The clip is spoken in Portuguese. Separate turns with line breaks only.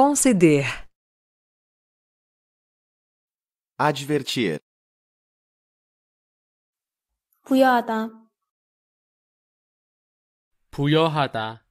conceder, advertir,
puyada,
puyada.